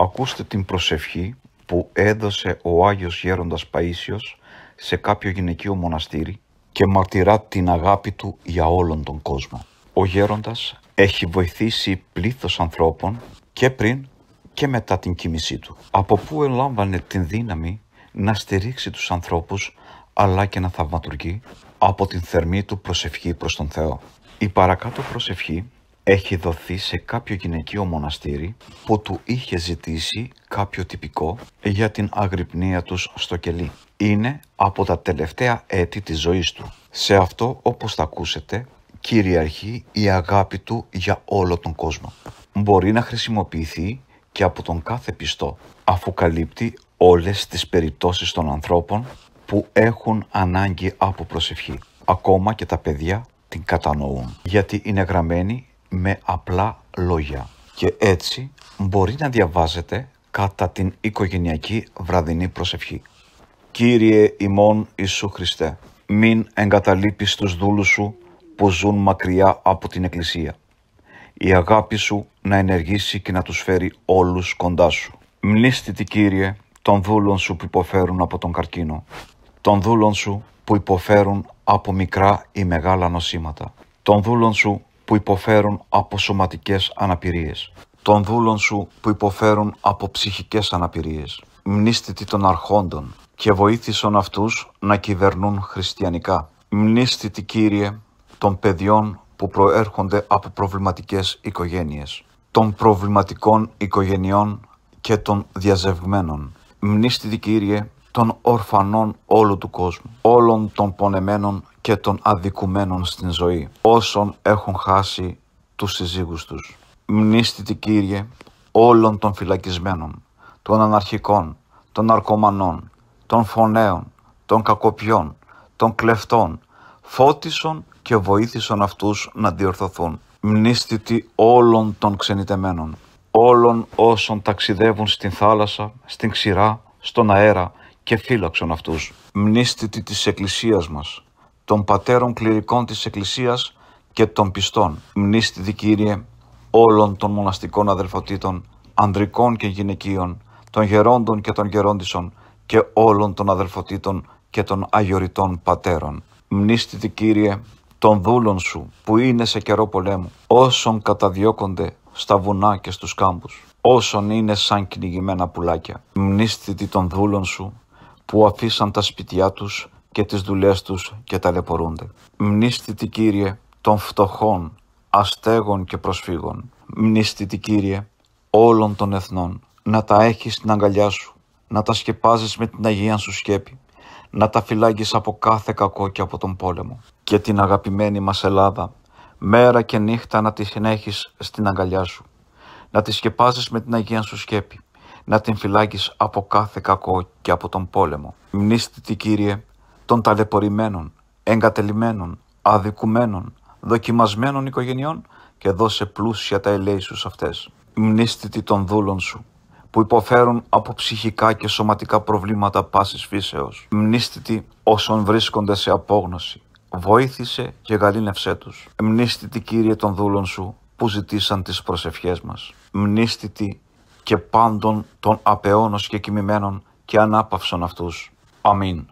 Ακούστε την προσευχή που έδωσε ο Άγιος Γέροντας Παΐσιος σε κάποιο γυναικείο μοναστήρι και μαρτυρά την αγάπη του για όλον τον κόσμο. Ο γέροντας έχει βοηθήσει πλήθος ανθρώπων και πριν και μετά την κίνησή του. Από πού ελάμβανε την δύναμη να στηρίξει τους ανθρώπους αλλά και να θαυματουργεί από την θερμή του προσευχή προς τον Θεό. Η παρακάτω προσευχή έχει δοθεί σε κάποιο γυναικείο μοναστήρι που του είχε ζητήσει κάποιο τυπικό για την αγρυπνία τους στο κελί. Είναι από τα τελευταία έτη της ζωής του. Σε αυτό, όπως θα ακούσετε, κυριαρχεί η αγάπη του για όλο τον κόσμο. Μπορεί να χρησιμοποιηθεί και από τον κάθε πιστό, αφού καλύπτει όλες τις περιπτώσεις των ανθρώπων που έχουν ανάγκη από προσευχή. Ακόμα και τα παιδιά την κατανοούν, γιατί είναι γραμμένη με απλά λόγια και έτσι μπορεί να διαβάζετε κατά την οικογενειακή βραδινή προσευχή. Κύριε ημών Ιησού Χριστέ, μην εγκαταλείπεις τους δούλους σου που ζουν μακριά από την Εκκλησία. Η αγάπη σου να ενεργήσει και να τους φέρει όλους κοντά σου. Μνήστητη Κύριε των δούλων σου που υποφέρουν από τον καρκίνο, των δούλων σου που υποφέρουν από μικρά ή μεγάλα νοσήματα, των δούλων σου που υποφέρουν από σωματικές αναπηρίες, των δούλων σου που υποφέρουν από ψυχικές αναπηρίες, μνήστητη των αρχόντων και βοήθησον αυτούς να κυβερνούν χριστιανικά. Μνήστητη Κύριε των παιδιών που προέρχονται από προβληματικές οικογένειες, των προβληματικών οικογενειών και των διαζευγμένων. Μνήστητη Κύριε των ορφανών όλου του κόσμου, όλων των πονεμένων και των αδικουμένων στην ζωή, όσων έχουν χάσει τους συζύγους τους. Μνήστητη Κύριε όλων των φυλακισμένων, των αναρχικών, των ναρκωμανών, των φωνέων, των κακοπιών, των κλεφτών, φώτισον και βοήθησον αυτούς να διορθωθούν. Μνήστητη όλων των ξενιτεμένων, όλων όσων ταξιδεύουν στην θάλασσα, στην ξηρά, στον αέρα και φύλαξον αυτούς. Μνήστητη της Εκκλησίας μας, των πατέρων κληρικών της Εκκλησίας και των πιστών. Μνήστητη Κύριε όλων των μοναστικών αδελφοτήτων, ανδρικών και γυναικείων, των γερόντων και των γερόντισσων και όλων των αδελφοτήτων και των αγιοριτών πατέρων. Μνήστητη Κύριε των δούλων σου που είναι σε καιρό πολέμου, όσων καταδιώκονται στα βουνά και στους κάμπους, όσων είναι σαν κυνηγημένα πουλάκια. Μνήστητη των δούλων σου που αφήσαν τα σπιτιά τους και τις δουλειές τους και ταλαιπωρούνται. Μνήστητη Κύριε των φτωχών, αστέγων και προσφύγων. Μνήστητη Κύριε όλων των εθνών. Να τα έχεις στην αγκαλιά σου, να τα σκεπάζεις με την Αγία σου σκέπη, να τα φυλάγεις από κάθε κακό και από τον πόλεμο. Και την αγαπημένη μας Ελλάδα, μέρα και νύχτα να τη συνέχεις στην αγκαλιά σου. Να τη σκεπάζεις με την Αγία σου σκέπη, να την φυλάγεις από κάθε κακό και από τον πόλεμο. Μνήστητη Κύριε των ταλαιπωρημένων, εγκατελειμμένων, αδικουμένων, δοκιμασμένων οικογενειών και δώσε πλούσια τα ελέη σου αυτές. Μνήστητη των δούλων σου, που υποφέρουν από ψυχικά και σωματικά προβλήματα πάσης φύσεως. Μνήστητη όσων βρίσκονται σε απόγνωση. Βοήθησε και γαλήνευσέ τους. Μνήστητη Κύριε των δούλων σου, που ζητήσαν τις προσευχές μας. Μνήστητη και πάντων των απεώνος και κοιμημένων και ανάπαυσον αυτούς. Αμήν.